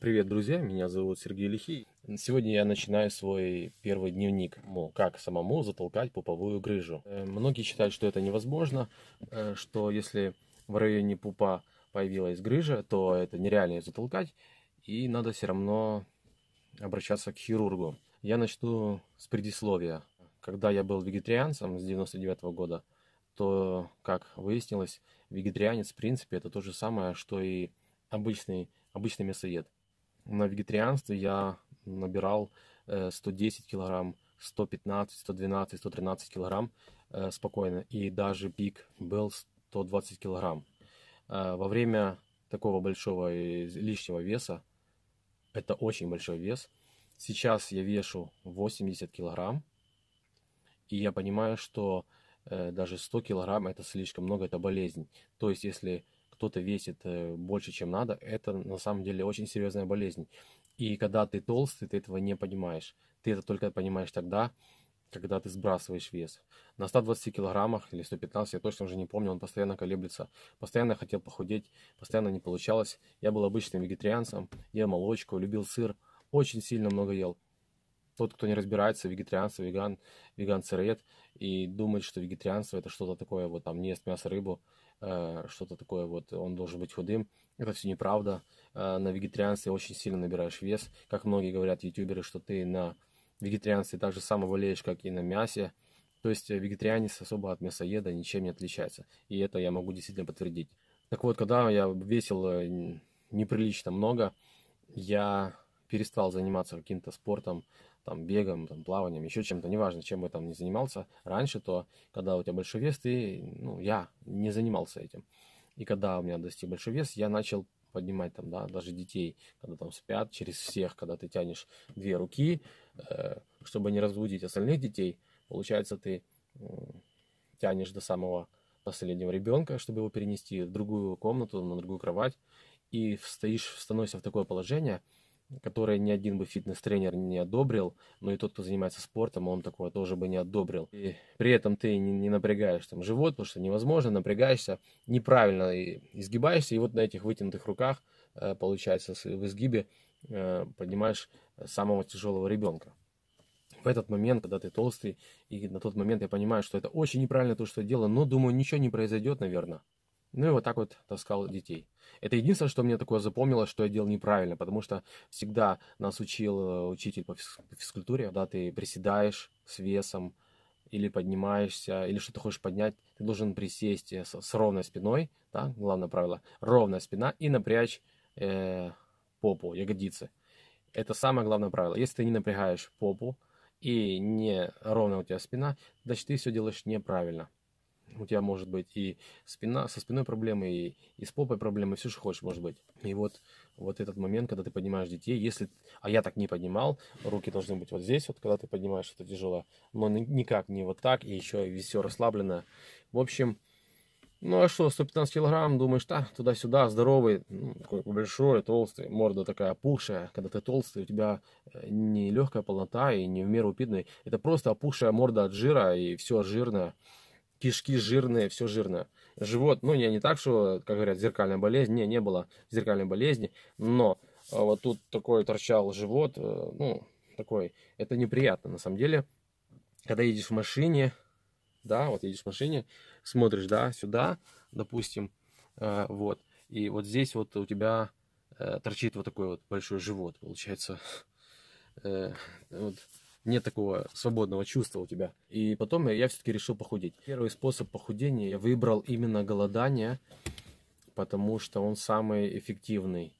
Привет, друзья, меня зовут Сергей Лихий. Сегодня я начинаю свой первый дневник, мол, как самому затолкать пуповую грыжу. Э, многие считают, что это невозможно, э, что если в районе пупа появилась грыжа, то это нереально ее затолкать, и надо все равно обращаться к хирургу. Я начну с предисловия. Когда я был вегетарианцем с 99 -го года, то, как выяснилось, вегетарианец, в принципе, это то же самое, что и обычный, обычный мясоед на вегетарианстве я набирал 110 э, килограмм, 115, 112, 113 килограмм э, спокойно. И даже пик был 120 килограмм. Э, во время такого большого лишнего веса, это очень большой вес, сейчас я вешу 80 килограмм, и я понимаю, что даже 100 килограмм это слишком много, это болезнь. То есть, если кто-то весит э, больше, чем надо, это на самом деле очень серьезная болезнь. И когда ты толстый, ты этого не понимаешь. Ты это только понимаешь тогда, когда ты сбрасываешь вес. На 120 килограммах или 115, я точно уже не помню, он постоянно колеблется. Постоянно хотел похудеть, постоянно не получалось. Я был обычным вегетарианцем, ел молочку, любил сыр, очень сильно много ел. Тот, кто не разбирается, вегетарианство, веган, веган-сыроед, и думает, что вегетарианство это что-то такое, вот там не ест мясо, рыбу, Э, что-то такое, вот он должен быть худым. Это все неправда. Э, на вегетарианстве очень сильно набираешь вес. Как многие говорят ютуберы, что ты на вегетарианстве так же само болеешь, как и на мясе. То есть вегетарианец особо от мясоеда ничем не отличается. И это я могу действительно подтвердить. Так вот, когда я весил э, неприлично много, я перестал заниматься каким-то спортом, там, бегом, там, плаванием, еще чем-то, неважно, чем бы там не занимался раньше, то когда у тебя большой вес, ты, ну, я не занимался этим. И когда у меня достиг большой вес, я начал поднимать там, да, даже детей, когда там спят, через всех, когда ты тянешь две руки, э, чтобы не разбудить остальных детей, получается, ты э, тянешь до самого последнего ребенка, чтобы его перенести в другую комнату, на другую кровать, и стоишь, становишься в такое положение – которое ни один бы фитнес-тренер не одобрил, но и тот, кто занимается спортом, он такого тоже бы не одобрил. И при этом ты не, не напрягаешь там живот, потому что невозможно, напрягаешься, неправильно и изгибаешься, и вот на этих вытянутых руках, э, получается, в изгибе э, поднимаешь самого тяжелого ребенка. В этот момент, когда ты толстый, и на тот момент я понимаю, что это очень неправильно то, что я делаю, но думаю, ничего не произойдет, наверное. Ну и вот так вот таскал детей. Это единственное, что мне такое запомнилось, что я делал неправильно, потому что всегда нас учил э, учитель по физкультуре, когда ты приседаешь с весом или поднимаешься, или что то хочешь поднять, ты должен присесть э, с ровной спиной, да, главное правило, ровная спина и напрячь э, попу, ягодицы. Это самое главное правило. Если ты не напрягаешь попу и не ровная у тебя спина, значит ты все делаешь неправильно у тебя может быть и спина, со спиной проблемы, и, и с попой проблемы, все, что хочешь, может быть. И вот, вот этот момент, когда ты поднимаешь детей, если, а я так не поднимал, руки должны быть вот здесь, вот когда ты поднимаешь, это тяжело, но никак не вот так, и еще и все расслаблено. В общем, ну а что, 115 килограмм, думаешь, да, туда-сюда, здоровый, ну, такой большой, толстый, морда такая опухшая. Когда ты толстый, у тебя э, не легкая полнота и не в меру питный. Это просто опухшая морда от жира и все жирное кишки жирные, все жирное. Живот, ну, не, не так, что, как говорят, зеркальная болезнь. Не, не было зеркальной болезни, но э, вот тут такой торчал живот, э, ну, такой, это неприятно, на самом деле. Когда едешь в машине, да, вот едешь в машине, смотришь, да, сюда, допустим, э, вот, и вот здесь вот у тебя торчит вот такой вот большой живот, получается, вот, нет такого свободного чувства у тебя. И потом я, все-таки решил похудеть. Первый способ похудения я выбрал именно голодание, потому что он самый эффективный.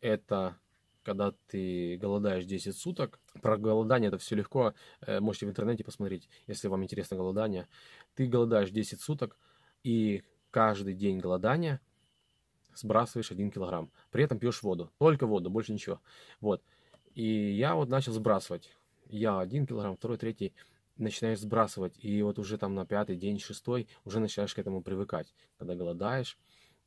Это когда ты голодаешь 10 суток. Про голодание это все легко, э, можете в интернете посмотреть, если вам интересно голодание. Ты голодаешь 10 суток, и каждый день голодания сбрасываешь 1 килограмм. При этом пьешь воду, только воду, больше ничего. Вот. И я вот начал сбрасывать я один килограмм, второй, третий начинаешь сбрасывать, и вот уже там на пятый день, шестой уже начинаешь к этому привыкать. Когда голодаешь,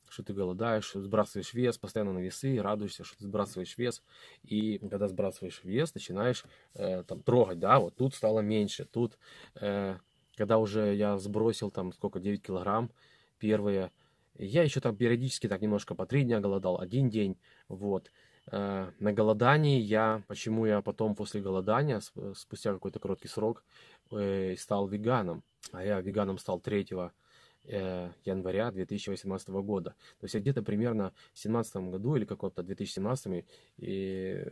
что ты голодаешь, сбрасываешь вес, постоянно на весы, радуешься, что ты сбрасываешь вес. И когда сбрасываешь вес, начинаешь э, там трогать, да, вот тут стало меньше, тут, э, когда уже я сбросил там сколько, 9 килограмм, первые, я еще там периодически так немножко по 3 дня голодал, один день, вот. Э, на голодании я, почему я потом после голодания, спустя какой-то короткий срок, э, стал веганом. А я веганом стал 3 э, января 2018 года. То есть я где-то примерно в 2017 году или каком-то 2017 и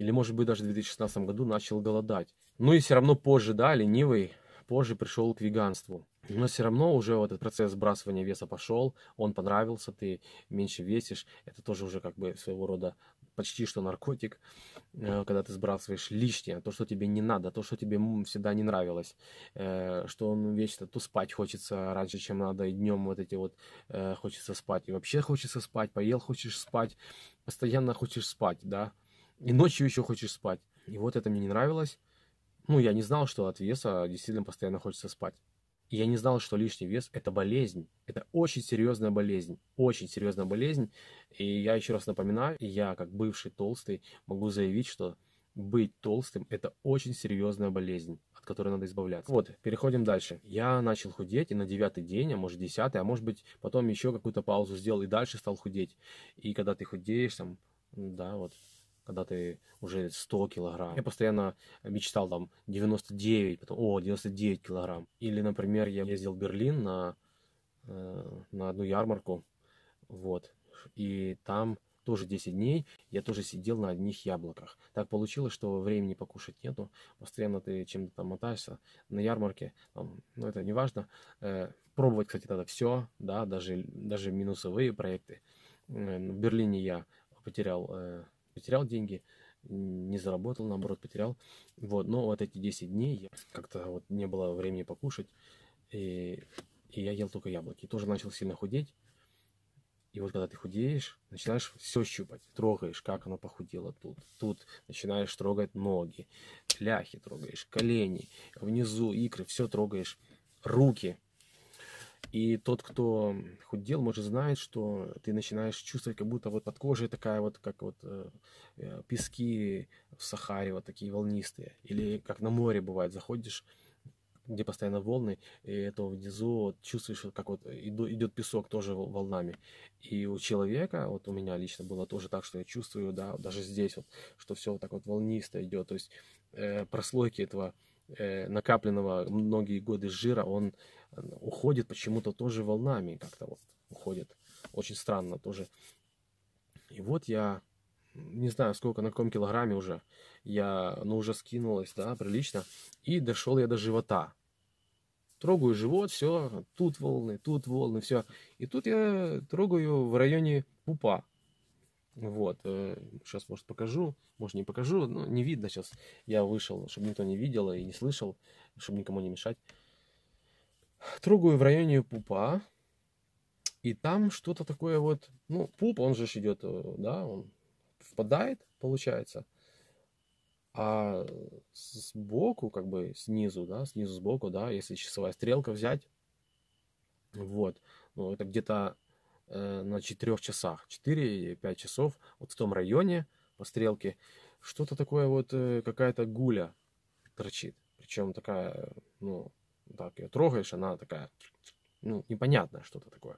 или, может быть, даже в 2016 году начал голодать. Ну и все равно позже, да, ленивый, позже пришел к веганству но все равно уже вот этот процесс сбрасывания веса пошел, он понравился, ты меньше весишь, это тоже уже как бы своего рода почти что наркотик, э, когда ты сбрасываешь лишнее, то, что тебе не надо, то, что тебе всегда не нравилось, э, что он вечно то спать хочется раньше, чем надо, и днем вот эти вот э, хочется спать, и вообще хочется спать, поел, хочешь спать, постоянно хочешь спать, да, и ночью еще хочешь спать. И вот это мне не нравилось. Ну, я не знал, что от веса действительно постоянно хочется спать. И я не знал, что лишний вес – это болезнь. Это очень серьезная болезнь. Очень серьезная болезнь. И я еще раз напоминаю, я как бывший толстый могу заявить, что быть толстым – это очень серьезная болезнь, от которой надо избавляться. Вот, переходим дальше. Я начал худеть, и на девятый день, а может десятый, а может быть потом еще какую-то паузу сделал, и дальше стал худеть. И когда ты худеешь, там, да, вот, когда ты уже 100 килограмм. Я постоянно мечтал там 99, потом, о, 99 килограмм. Или, например, я ездил в Берлин на, э, на одну ярмарку, вот, и там тоже 10 дней я тоже сидел на одних яблоках. Так получилось, что времени покушать нету, постоянно ты чем-то там мотаешься на ярмарке, там, ну это не важно. Э, пробовать, кстати, надо все, да, даже, даже минусовые проекты. Э, в Берлине я потерял э, потерял деньги, не заработал, наоборот, потерял. Вот, но вот эти 10 дней я как-то вот не было времени покушать, и, и я ел только яблоки. тоже начал сильно худеть. И вот когда ты худеешь, начинаешь все щупать, трогаешь, как оно похудело тут. Тут начинаешь трогать ноги, ляхи трогаешь, колени, внизу икры, все трогаешь, руки. И тот, кто худел, может знать, что ты начинаешь чувствовать, как будто вот под кожей такая вот, как вот э, э, пески в Сахаре, вот такие волнистые. Или как на море бывает, заходишь, где постоянно волны, и это внизу вот, чувствуешь, как вот идет песок тоже волнами. И у человека, вот у меня лично было тоже так, что я чувствую, да, даже здесь вот, что все вот так вот волнисто идет. То есть э, прослойки этого Э, накапленного многие годы жира, он э, уходит почему-то тоже волнами как-то вот уходит. Очень странно тоже. И вот я, не знаю сколько, на каком килограмме уже, я, ну уже скинулась, да, прилично, и дошел я до живота. Трогаю живот, все, тут волны, тут волны, все. И тут я трогаю в районе пупа. Вот, сейчас, э, может, покажу, может, не покажу, но не видно сейчас. Я вышел, чтобы никто не видел и не слышал, чтобы никому не мешать. Трогаю в районе пупа, и там что-то такое вот, ну, пуп, он же идет, э, да, он впадает, получается. А сбоку, как бы снизу, да, снизу сбоку, да, если часовая стрелка взять, вот, ну, это где-то Э, на четырех часах, 4-5 часов, вот в том районе по стрелке, что-то такое вот, э, какая-то гуля торчит. Причем такая, ну, так ее трогаешь, она такая, ну, непонятное что-то такое.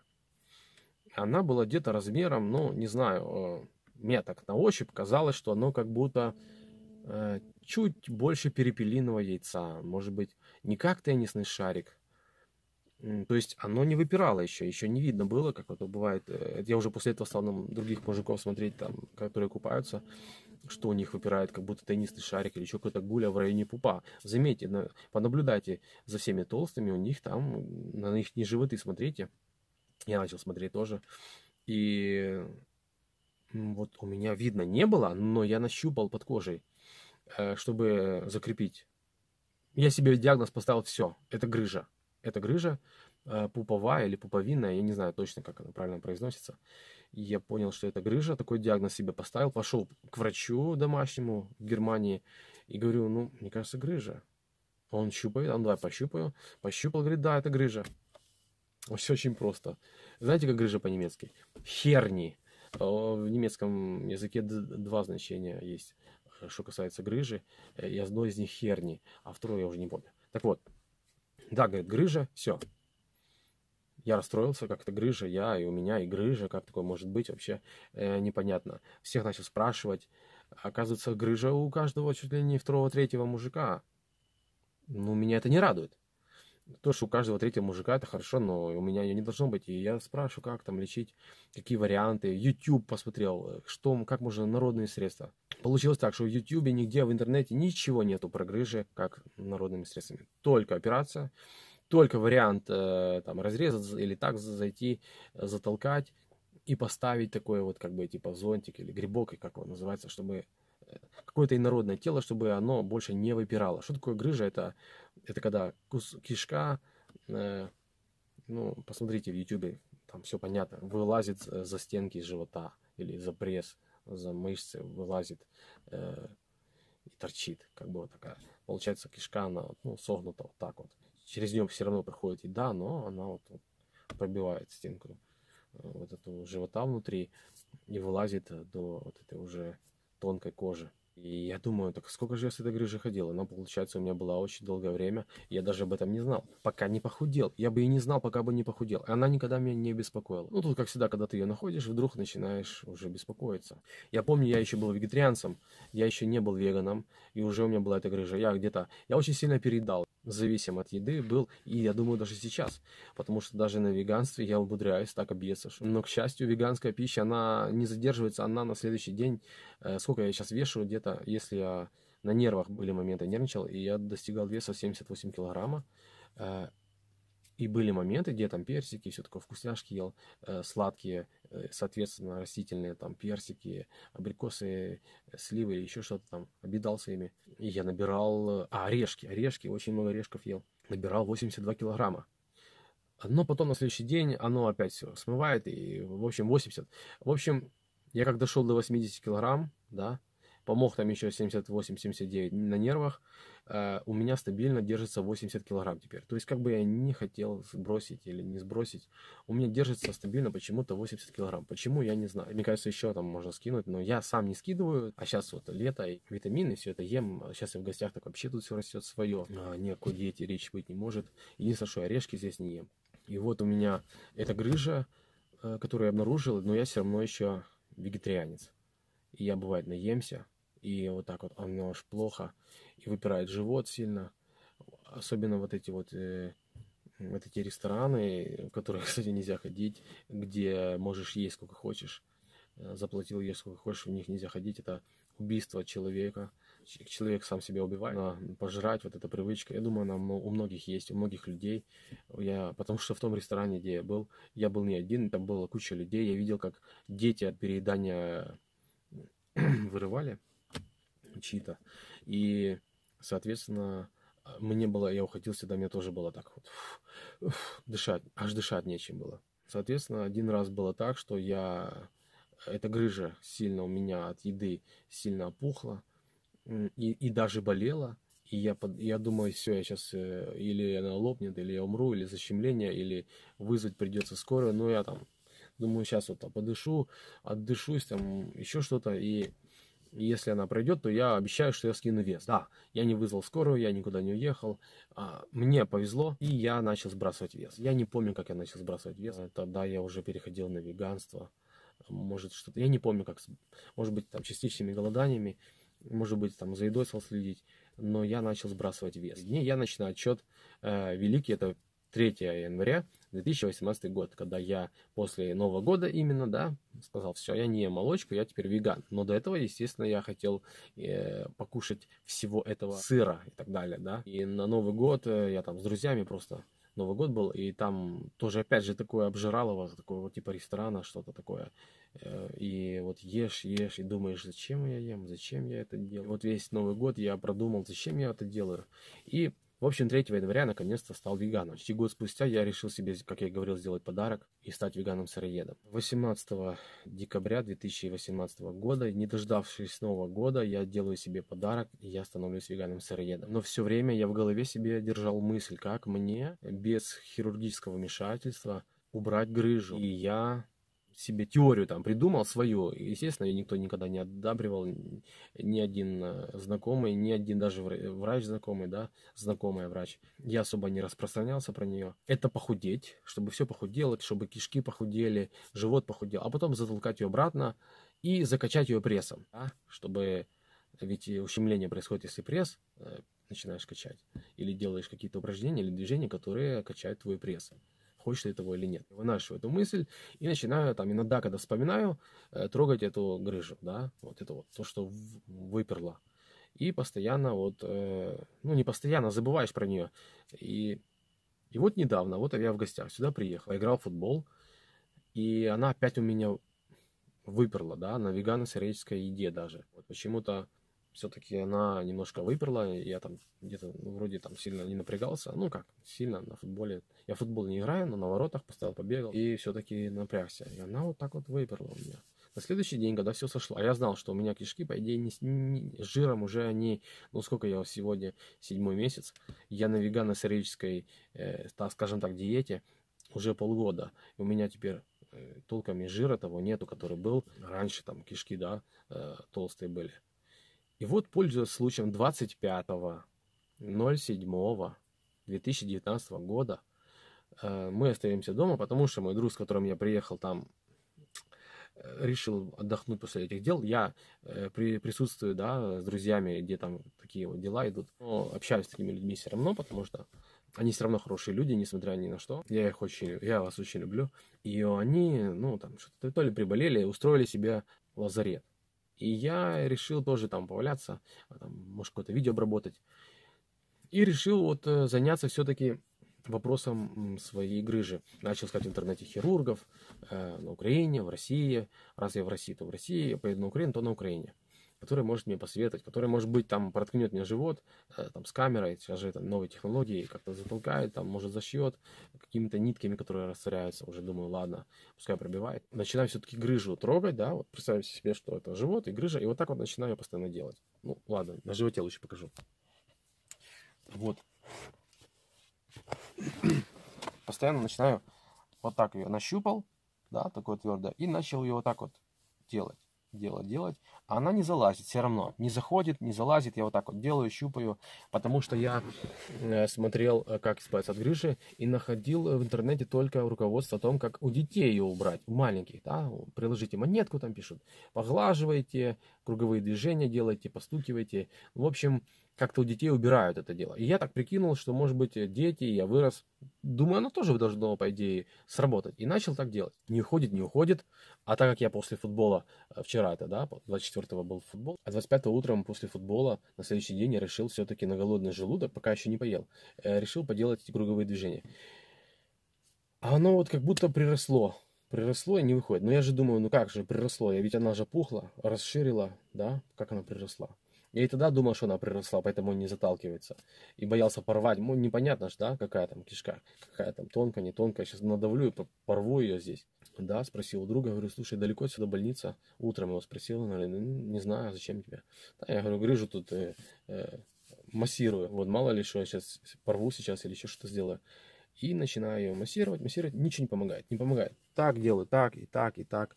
Она была где-то размером, ну, не знаю, э, мне так на ощупь казалось, что оно как будто э, чуть больше перепелиного яйца. Может быть, не как теннисный шарик, то есть оно не выпирало еще, еще не видно было, как э, это бывает. Я уже после этого стал на других мужиков смотреть, там, которые купаются, что у них выпирает, как будто теннисный шарик или еще какая-то гуля в районе пупа. Заметьте, понаблюдайте за всеми толстыми, у них там, на них не животы смотрите. Я начал смотреть тоже. И вот у меня видно не было, но я нащупал под кожей, э, чтобы закрепить. Я себе диагноз поставил, все, это грыжа эта грыжа э, пуповая или пуповинная, я не знаю точно, как она правильно произносится. И я понял, что это грыжа, такой диагноз себе поставил, пошел к врачу домашнему в Германии и говорю, ну, мне кажется, грыжа. Он щупает, он давай пощупаю. Пощупал, говорит, да, это грыжа. Все очень просто. Знаете, как грыжа по-немецки? Херни. Э, в немецком языке два значения есть, что касается грыжи, э, и одно из них херни, а второе я уже не помню. Так вот, да, говорит, грыжа, все. Я расстроился, как это грыжа, я и у меня, и грыжа, как такое может быть, вообще э, непонятно. Всех начал спрашивать. Оказывается, грыжа у каждого чуть ли не второго-третьего мужика. Ну, меня это не радует то, что у каждого третьего мужика это хорошо, но у меня ее не должно быть. И я спрашиваю, как там лечить, какие варианты. YouTube посмотрел, э, что, как можно народные средства. Получилось так, что в YouTube нигде в интернете ничего нету про грыжи, как народными средствами. Только операция, только вариант э, там разрезать или так зайти, э, затолкать и поставить такой вот как бы типа зонтик или грибок, как он называется, чтобы какое-то инородное тело, чтобы оно больше не выпирало. Что такое грыжа? Это, это когда кус, кишка, э, ну, посмотрите в YouTube, там все понятно, вылазит э, за стенки живота или за пресс, за мышцы вылазит э, и торчит, как бы вот такая. Получается кишка, она ну, согнута вот так вот. Через нее все равно проходит еда, но она вот, вот пробивает стенку э, вот этого живота внутри и вылазит э, до вот этой уже тонкой кожи. И я думаю, так сколько же я с этой грыжей ходил, она получается, у меня была очень долгое время, я даже об этом не знал, пока не похудел. Я бы и не знал, пока бы не похудел. Она никогда меня не беспокоила. Ну, тут, как всегда, когда ты ее находишь, вдруг начинаешь уже беспокоиться. Я помню, я еще был вегетарианцем, я еще не был веганом, и уже у меня была эта грыжа. Я где-то, я очень сильно передал, зависим от еды был, и я думаю, даже сейчас. Потому что даже на веганстве я умудряюсь так объесться. Но, к счастью, веганская пища, она не задерживается, она на следующий день, э, сколько я сейчас вешаю где-то это если я на нервах были моменты, нервничал, и я достигал веса 78 килограмма, э, и были моменты, где там персики, все такое вкусняшки ел, э, сладкие, э, соответственно, растительные, там персики, абрикосы, э, сливы, еще что-то там, обидался ими. И я набирал, э, а, орешки, орешки, очень много орешков ел, набирал 82 килограмма. Но потом на следующий день оно опять все смывает, и, в общем, 80. В общем, я как дошел до 80 килограмм, да, Помог там еще 78-79 на нервах. Э, у меня стабильно держится 80 килограмм теперь. То есть, как бы я не хотел сбросить или не сбросить, у меня держится стабильно почему-то 80 килограмм. Почему, я не знаю. Мне кажется, еще там можно скинуть, но я сам не скидываю. А сейчас вот лето, и витамины, все это ем. Сейчас я в гостях так вообще тут все растет свое. А, ни о какой диете речь быть не может. Единственное, что орешки здесь не ем. И вот у меня эта грыжа, э, которую я обнаружил, но я все равно еще вегетарианец. И я бывает наемся, и вот так вот оно аж плохо, и выпирает живот сильно. Особенно вот эти вот, э, вот эти рестораны, в которые, кстати, нельзя ходить, где можешь есть сколько хочешь. Э, заплатил, есть сколько хочешь, в них нельзя ходить. Это убийство человека. Человек сам себя убивает. пожрать, вот эта привычка, я думаю, она у многих есть, у многих людей. Я, потому что в том ресторане, где я был, я был не один, там была куча людей. Я видел, как дети от переедания вырывали чьи-то. И, соответственно, мне было, я уходил сюда, мне тоже было так вот фу, фу, дышать, аж дышать нечем было. Соответственно, один раз было так, что я, эта грыжа сильно у меня от еды сильно опухла и, и даже болела. И я, под, я думаю, все, я сейчас э, или она лопнет, или я умру, или защемление, или вызвать придется скорую. Но я там думаю, сейчас вот там подышу, отдышусь, там еще что-то. И если она пройдет, то я обещаю, что я скину вес. Да, я не вызвал скорую, я никуда не уехал. А, мне повезло, и я начал сбрасывать вес. Я не помню, как я начал сбрасывать вес. Тогда я уже переходил на веганство. Может, что-то... Я не помню, как... Может быть, там, частичными голоданиями. Может быть, там, за едой стал следить. Но я начал сбрасывать вес. Дней я начинаю отчет э, великий. Это 3 января 2018 год, когда я после Нового года именно, да, сказал, все, я не ем молочку, я теперь веган. Но до этого, естественно, я хотел э, покушать всего этого сыра и так далее, да. И на Новый год э, я там с друзьями просто Новый год был, и там тоже, опять же, такое обжиралово, такого типа ресторана, что-то такое. Э, и вот ешь, ешь, и думаешь, зачем я ем, зачем я это делаю. Вот весь Новый год я продумал, зачем я это делаю. И в общем, 3 января я наконец-то стал веганом. Почти год спустя я решил себе, как я и говорил, сделать подарок и стать веганом-сыроедом. 18 декабря 2018 года, не дождавшись Нового года, я делаю себе подарок и я становлюсь веганом-сыроедом. Но все время я в голове себе держал мысль, как мне без хирургического вмешательства убрать грыжу. И я себе теорию там придумал свою, естественно, ее никто никогда не одабривал, ни один э, знакомый, ни один даже врач знакомый, да, знакомая врач. Я особо не распространялся про нее. Это похудеть, чтобы все похудело, чтобы кишки похудели, живот похудел, а потом затолкать ее обратно и закачать ее прессом, да, чтобы ведь ущемление происходит, если пресс э, начинаешь качать, или делаешь какие-то упражнения или движения, которые качают твой пресс хочет этого или нет. Вынашиваю эту мысль и начинаю там иногда, когда вспоминаю, э, трогать эту грыжу, да, вот это вот, то, что выперло. И постоянно вот, э, ну не постоянно, а забываешь про нее. И, и вот недавно, вот я в гостях, сюда приехал, играл в футбол, и она опять у меня выперла, да, на вегано-сыроедческой еде даже. Вот почему-то все-таки она немножко выперла, я там где-то ну, вроде там сильно не напрягался, ну как, сильно на футболе, я в футбол не играю, но на воротах поставил, побегал и все-таки напрягся, и она вот так вот выперла у меня. На следующий день, когда все сошло, а я знал, что у меня кишки, по идее, не, не, с жиром уже они, ну сколько я сегодня, седьмой месяц, я на вегано-сырической, э, скажем так, диете уже полгода, у меня теперь э, толком и жира того нету, который был раньше, там кишки, да, э, толстые были. И вот, пользуясь случаем 25.07.2019 года, э, мы остаемся дома, потому что мой друг, с которым я приехал там, э, решил отдохнуть после этих дел. Я э, при, присутствую, да, с друзьями, где там такие вот дела идут. Но общаюсь с такими людьми все равно, потому что они все равно хорошие люди, несмотря ни на что. Я их очень, я вас очень люблю. И они, ну, там, что-то то ли приболели, устроили себе лазарет. И я решил тоже там поваляться, а там, может, какое-то видео обработать. И решил вот э, заняться все-таки вопросом своей грыжи. Начал искать в интернете хирургов э, на Украине, в России. Раз я в России, то в России. Я поеду на Украину, то на Украине который может мне посоветовать, который, может быть, там проткнет мне живот, э, там с камерой, сейчас же это новые технологии, как-то затолкает, там, может, зашьет какими-то нитками, которые растворяются, уже думаю, ладно, пускай пробивает. Начинаю все-таки грыжу трогать, да, вот представим себе, что это живот и грыжа, и вот так вот начинаю я постоянно делать. Ну, ладно, на животе лучше покажу. Вот. Постоянно начинаю вот так ее нащупал, да, такое твердое, и начал ее вот так вот делать делать делать. А она не залазит все равно. Не заходит, не залазит. Я вот так вот делаю, щупаю. Потому что я э, смотрел, э, как избавиться от грыжи, и находил э, в интернете только руководство о том, как у детей ее убрать, у маленьких. Да? Приложите монетку, там пишут. Поглаживайте, круговые движения делайте, постукивайте. В общем, как-то у детей убирают это дело. И я так прикинул, что, может быть, э, дети, я вырос, думаю, оно тоже должно, по идее, сработать. И начал так делать. Не уходит, не уходит. А так как я после футбола, э, вчера это, да, 24-го был футбол, а 25-го утром после футбола на следующий день я решил все-таки на голодный желудок, пока еще не поел, э, решил поделать эти круговые движения. А оно вот как будто приросло. Приросло и не выходит. Но я же думаю, ну как же, приросло. Я ведь она же пухла, расширила, да, как она приросла. Я и тогда думал, что она приросла, поэтому не заталкивается. И боялся порвать. Ну, непонятно же, да, какая там кишка, какая там тонкая, не тонкая. Сейчас надавлю и порву ее здесь. Да, спросил у друга, говорю, слушай, далеко отсюда больница? Утром его спросил, он говорит, не знаю, зачем тебе? Да, я говорю, грыжу тут э, э, массирую. Вот мало ли, что я сейчас порву сейчас или еще что-то сделаю. И начинаю ее массировать, массировать, ничего не помогает, не помогает. Так делаю, так, и так, и так.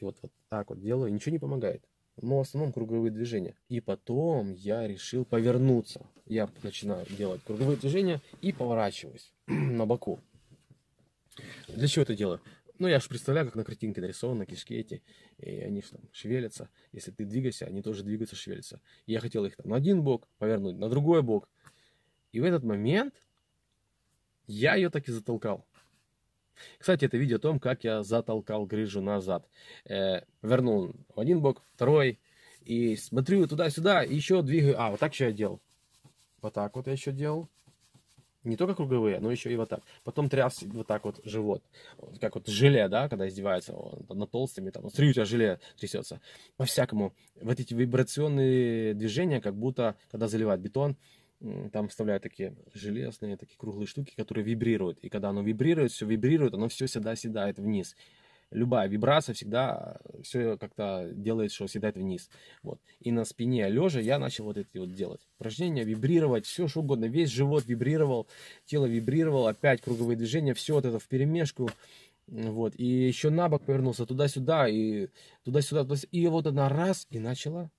И вот, вот так вот делаю, ничего не помогает но в основном круговые движения. И потом я решил повернуться. Я начинаю делать круговые движения и поворачиваюсь на боку. Для чего это делаю? Ну, я же представляю, как на картинке нарисованы кишки эти, и они же там шевелятся. Если ты двигаешься, они тоже двигаются, шевелятся. И я хотел их там на один бок повернуть, на другой бок. И в этот момент я ее так и затолкал. Кстати, это видео о том, как я затолкал грыжу назад. Э, вернул в один бок, второй. И смотрю туда-сюда, еще двигаю. А, вот так еще я делал. Вот так вот я еще делал. Не только круговые, но еще и вот так. Потом тряс вот так вот живот. Как вот желе, да, когда издеваются на толстыми, там, смотри, у тебя желе трясется. По-всякому. Вот эти вибрационные движения, как будто, когда заливают бетон, там вставляют такие железные, такие круглые штуки, которые вибрируют. И когда оно вибрирует, все вибрирует, оно все всегда седает вниз. Любая вибрация всегда э, все как-то делает, что седает вниз. Вот. И на спине лежа я начал вот это вот делать. Упражнение вибрировать, все что угодно. Весь живот вибрировал, тело вибрировало, опять круговые движения, все вот это в перемешку. Вот. И еще на бок повернулся туда-сюда и туда-сюда. Туда и вот она раз и начала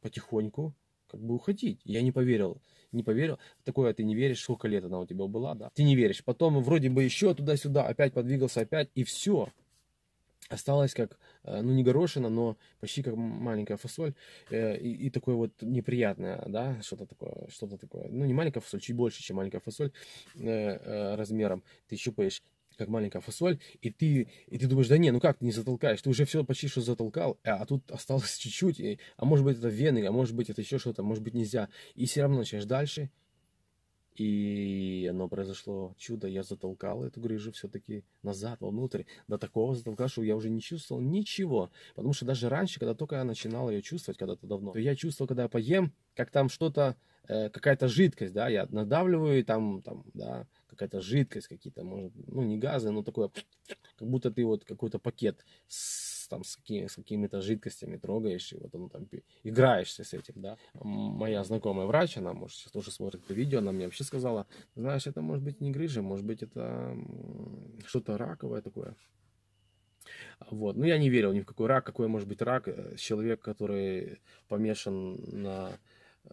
потихоньку как бы уходить. Я не поверил не поверил. Такое а ты не веришь, сколько лет она у тебя была, да. Ты не веришь. Потом вроде бы еще туда-сюда, опять подвигался, опять, и все. Осталось как, э, ну не горошина, но почти как маленькая фасоль. Э, и, и такое вот неприятное, да, что-то такое, что-то такое. Ну не маленькая фасоль, чуть больше, чем маленькая фасоль э, размером. Ты еще поешь как маленькая фасоль, и ты, и ты думаешь, да не, ну как ты не затолкаешь, ты уже все почти что затолкал, а, а тут осталось чуть-чуть, и, а может быть это вены, а может быть это еще что-то, может быть нельзя, и все равно начинаешь дальше, и оно произошло чудо, я затолкал эту грыжу все-таки назад, вовнутрь, до такого затолкал, что я уже не чувствовал ничего, потому что даже раньше, когда только я начинал ее чувствовать когда-то давно, то я чувствовал, когда я поем, как там что-то Э, какая-то жидкость, да, я надавливаю, и там, там, да, какая-то жидкость, какие-то, может, ну, не газы, но такое, как будто ты вот какой-то пакет с, там, с, какими, с какими-то жидкостями трогаешь, и вот он там играешься с этим, да. Моя знакомая врач, она, может, сейчас тоже смотрит это видео, она мне вообще сказала, знаешь, это может быть не грыжа, может быть, это что-то раковое такое. Вот. Ну, я не верил ни в какой рак. Какой может быть рак? Э, человек, который помешан на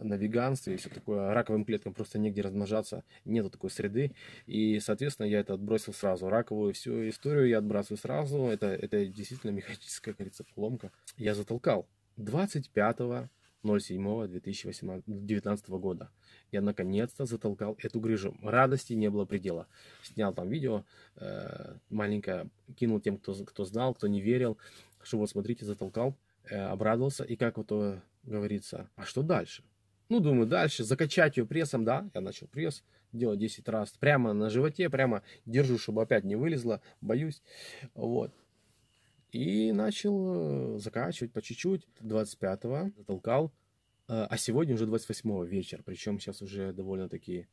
на веганстве и все такое, раковым клеткам просто негде размножаться, нету такой среды, и, соответственно, я это отбросил сразу, раковую всю историю я отбрасываю сразу, это, это действительно механическая, как говорится, поломка. Я затолкал 25.07.2019 года. Я наконец-то затолкал эту грыжу. Радости не было предела. Снял там видео, э, маленькое кинул тем, кто, кто знал, кто не верил, что вот смотрите, затолкал, э, обрадовался, и как вот э, говорится, а что дальше? Ну, думаю, дальше закачать ее прессом, да, я начал пресс делать 10 раз, прямо на животе, прямо держу, чтобы опять не вылезло, боюсь, вот. И начал э, закачивать по чуть-чуть, 25-го затолкал, э, а сегодня уже 28-го вечер, причем сейчас уже довольно-таки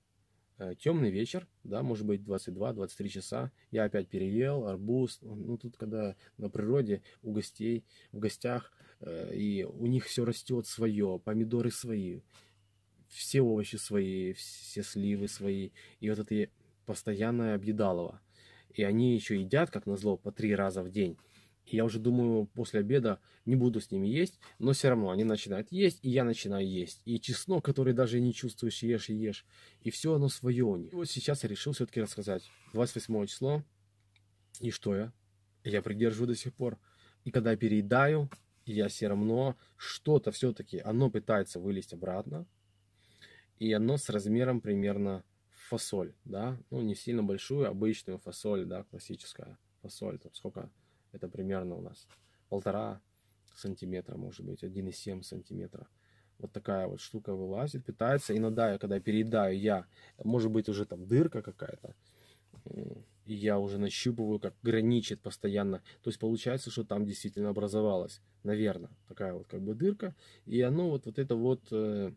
Э, темный вечер, да, может быть 22-23 часа, я опять переел, арбуз, ну тут когда на природе у гостей, в гостях, э, и у них все растет свое, помидоры свои, все овощи свои, все сливы свои, и вот это постоянное объедалово. И они еще едят, как назло, по три раза в день я уже думаю, после обеда не буду с ними есть, но все равно они начинают есть, и я начинаю есть. И чеснок, который даже не чувствуешь, ешь и ешь. И все оно свое у них. И вот сейчас я решил все-таки рассказать. 28 число. И что я? Я придерживаю до сих пор. И когда переедаю, я все равно что-то все-таки, оно пытается вылезть обратно. И оно с размером примерно фасоль, да, ну не сильно большую, обычную фасоль, да, классическая фасоль, там сколько, это примерно у нас полтора сантиметра, может быть, 1,7 сантиметра. Вот такая вот штука вылазит, питается. Иногда, когда передаю, я, может быть, уже там дырка какая-то, и я уже нащупываю, как граничит постоянно. То есть получается, что там действительно образовалась, наверное, такая вот как бы дырка. И оно вот, вот это вот э,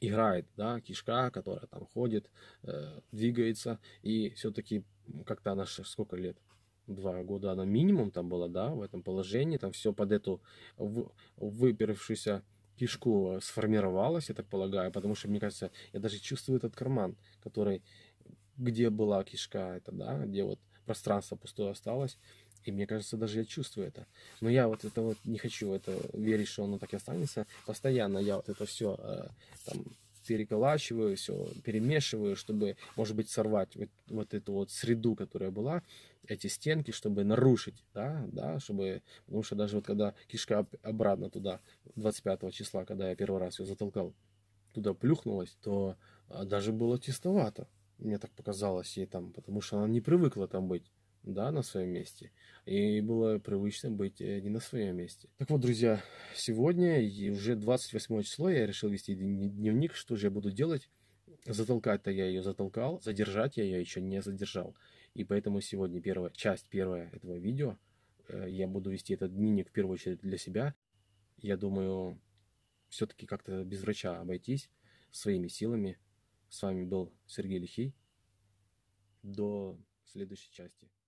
играет, да, кишка, которая там ходит, э, двигается. И все-таки как-то она сколько лет? два года она минимум там была, да, в этом положении, там все под эту выперевшуюся кишку э, сформировалось, я так полагаю, потому что, мне кажется, я даже чувствую этот карман, который, где была кишка, это, да, где вот пространство пустое осталось, и мне кажется, даже я чувствую это. Но я вот это вот не хочу это верить, что оно так и останется. Постоянно я вот это все э, там переколачиваю, все перемешиваю, чтобы, может быть, сорвать вот, вот эту вот среду, которая была, эти стенки, чтобы нарушить, да, да, чтобы, потому что даже вот когда кишка обратно туда, 25 числа, когда я первый раз ее затолкал, туда плюхнулась, то а, даже было тесновато, мне так показалось ей там, потому что она не привыкла там быть да, на своем месте. И было привычно быть э, не на своем месте. Так вот, друзья, сегодня уже 28 число, я решил вести дневник, что же я буду делать. Затолкать-то я ее затолкал, задержать я ее еще не задержал. И поэтому сегодня первая, часть первая этого видео, э, я буду вести этот дневник в первую очередь для себя. Я думаю, все-таки как-то без врача обойтись своими силами. С вами был Сергей Лихий. До следующей части.